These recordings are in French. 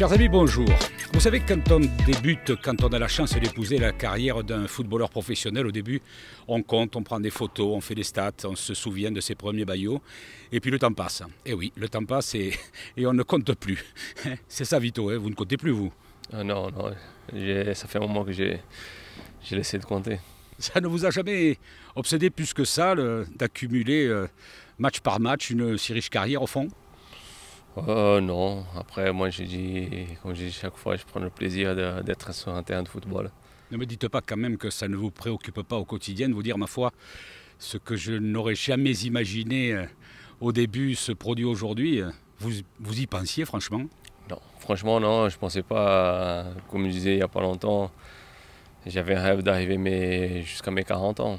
Chers amis, bonjour. Vous savez, quand on débute, quand on a la chance d'épouser la carrière d'un footballeur professionnel, au début, on compte, on prend des photos, on fait des stats, on se souvient de ses premiers baillots, et puis le temps passe. Et eh oui, le temps passe et, on ne compte plus. C'est ça, Vito, hein, vous ne comptez plus, vous ah Non, non, ça fait un moment que j'ai laissé de compter. Ça ne vous a jamais obsédé plus que ça, d'accumuler euh, match par match une si riche carrière, au fond Oh, non, après moi je dis, comme je dis chaque fois, je prends le plaisir d'être sur un terrain de football. Ne me dites pas quand même que ça ne vous préoccupe pas au quotidien de vous dire, ma foi, ce que je n'aurais jamais imaginé euh, au début se produit aujourd'hui. Euh, vous, vous y pensiez franchement Non, franchement non, je ne pensais pas, euh, comme je disais il n'y a pas longtemps, j'avais un rêve d'arriver jusqu'à mes 40 ans,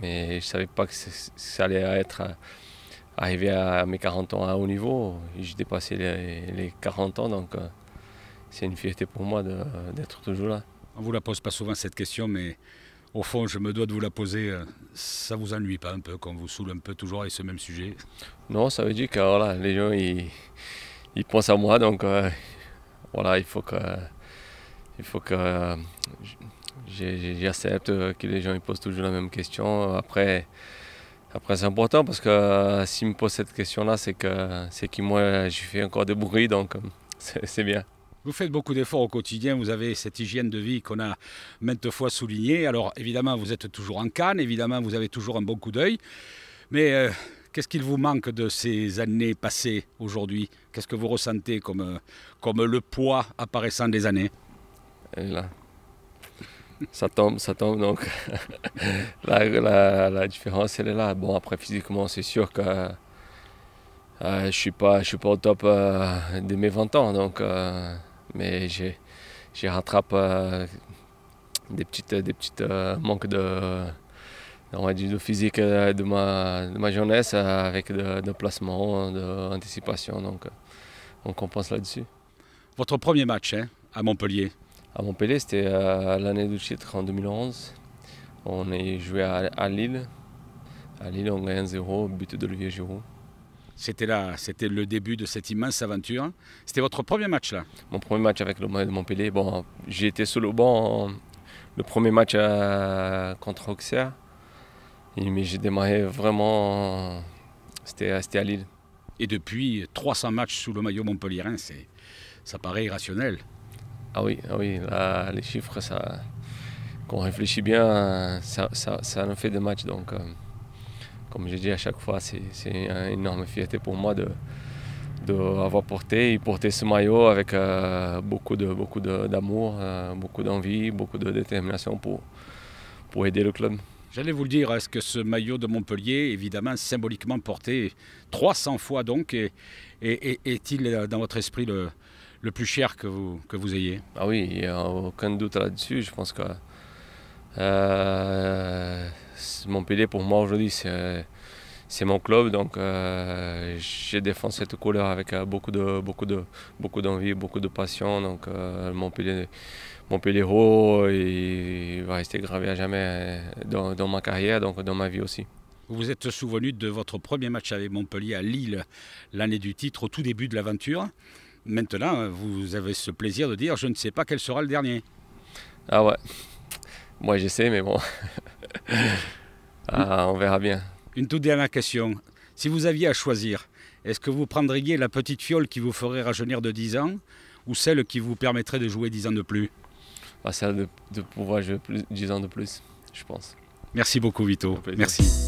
mais je ne savais pas que ça allait être arrivé à mes 40 ans à haut niveau, j'ai dépassé les, 40 ans, donc euh, c'est une fierté pour moi d'être toujours là. On ne vous la pose pas souvent cette question, mais au fond, je me dois de vous la poser. Euh, ça vous ennuie pas un peu, qu'on vous saoule un peu toujours avec ce même sujet Non, ça veut dire que les gens, ils, pensent à moi, donc euh, voilà, il faut que, il faut que j'accepte que les gens ils posent toujours la même question. Après, après, c'est important parce que si euh, s'il me pose cette question-là, c'est que, c'est que moi, euh, j'ai fait encore des bruits, donc euh, c'est bien. Vous faites beaucoup d'efforts au quotidien, vous avez cette hygiène de vie qu'on a maintes fois soulignée. Alors évidemment, vous êtes toujours en canne, évidemment, vous avez toujours un bon coup d'œil. Mais qu'est-ce qu'il vous manque de ces années passées aujourd'hui Qu'est-ce que vous ressentez comme, comme le poids apparaissant des années là ça tombe, ça tombe. Donc la, différence, elle est là. Bon, après, physiquement, c'est sûr que euh, je ne suis, pas, au top euh, de mes 20 ans. Donc, euh, mais j'ai rattrape des petits des petites manques de, physique de ma, jeunesse avec de, de placement, d'anticipation. Donc, on compense là-dessus. Votre premier match hein, à Montpellier, à Montpellier, c'était l'année du titre en 2011. On est joué à, Lille. À Lille, on gagne 0, but de Giroud. C'était là, c'était le début de cette immense aventure. C'était votre premier match là Mon premier match avec le maillot de Montpellier. Bon, j'ai été sur le banc hein. le premier match euh, contre Auxerre. mais j'ai démarré vraiment, c'était à Lille. Et depuis 300 matchs sous le maillot c'est, ça paraît irrationnel. Ah oui, ah oui les chiffres, ça, quand on réfléchit bien, ça, ça, nous fait des matchs. Donc, euh, comme je dis à chaque fois, c'est une énorme fierté pour moi de, de porté et porter ce maillot avec euh, beaucoup de beaucoup d'amour, euh, beaucoup d'envie, beaucoup de détermination pour, pour aider le club. J'allais vous le dire, est-ce que ce maillot de Montpellier, évidemment symboliquement porté 300 fois donc, est-il dans votre esprit le, le plus cher que vous, que vous ayez Ah oui, il n'y a aucun doute là-dessus. Je pense que euh, Montpellier, pour moi aujourd'hui, c'est mon club. Donc euh, je défends cette couleur avec euh, beaucoup de beaucoup de beaucoup d'envie, beaucoup de passion. Donc Montpellier, euh, Montpellier il va rester gravé à jamais dans, ma carrière, donc dans ma vie aussi. Vous vous êtes souvenu de votre premier match avec Montpellier à Lille l'année du titre, au tout début de l'aventure. Maintenant, vous avez ce plaisir de dire je ne sais pas quel sera le dernier. Ah ouais. Moi, j'essaie, mais bon. Ah, on verra bien. Une toute dernière question. Si vous aviez à choisir, est-ce que vous prendriez la petite fiole qui vous ferait rajeunir de 10 ans ou celle qui vous permettrait de jouer 10 ans de plus ah, Celle de, pouvoir jouer plus, 10 ans de plus, je pense. Merci beaucoup, Vito. Merci.